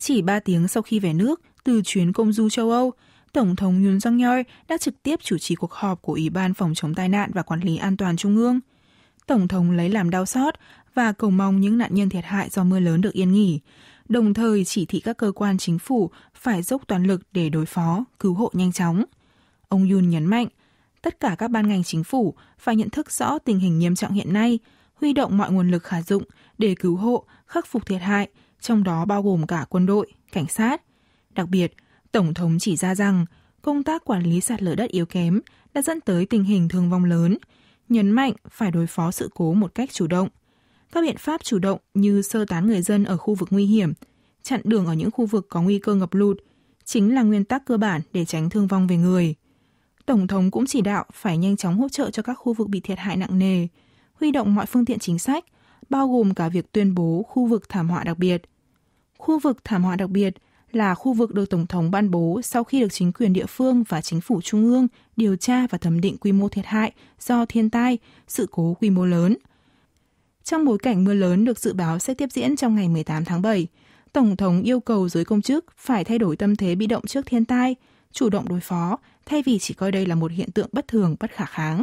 Chỉ 3 tiếng sau khi về nước từ chuyến công du châu Âu, Tổng thống Yoon jong yeol đã trực tiếp chủ trì cuộc họp của Ủy ban Phòng chống tai nạn và Quản lý An toàn Trung ương. Tổng thống lấy làm đau xót và cầu mong những nạn nhân thiệt hại do mưa lớn được yên nghỉ, đồng thời chỉ thị các cơ quan chính phủ phải dốc toàn lực để đối phó, cứu hộ nhanh chóng. Ông Yoon nhấn mạnh, tất cả các ban ngành chính phủ phải nhận thức rõ tình hình nghiêm trọng hiện nay – huy động mọi nguồn lực khả dụng để cứu hộ, khắc phục thiệt hại, trong đó bao gồm cả quân đội, cảnh sát. Đặc biệt, Tổng thống chỉ ra rằng công tác quản lý sạt lở đất yếu kém đã dẫn tới tình hình thương vong lớn, nhấn mạnh phải đối phó sự cố một cách chủ động. Các biện pháp chủ động như sơ tán người dân ở khu vực nguy hiểm, chặn đường ở những khu vực có nguy cơ ngập lụt chính là nguyên tắc cơ bản để tránh thương vong về người. Tổng thống cũng chỉ đạo phải nhanh chóng hỗ trợ cho các khu vực bị thiệt hại nặng nề, huy động mọi phương tiện chính sách, bao gồm cả việc tuyên bố khu vực thảm họa đặc biệt. Khu vực thảm họa đặc biệt là khu vực được Tổng thống ban bố sau khi được chính quyền địa phương và chính phủ trung ương điều tra và thẩm định quy mô thiệt hại do thiên tai, sự cố quy mô lớn. Trong bối cảnh mưa lớn được dự báo sẽ tiếp diễn trong ngày 18 tháng 7, Tổng thống yêu cầu giới công chức phải thay đổi tâm thế bị động trước thiên tai, chủ động đối phó, thay vì chỉ coi đây là một hiện tượng bất thường bất khả kháng.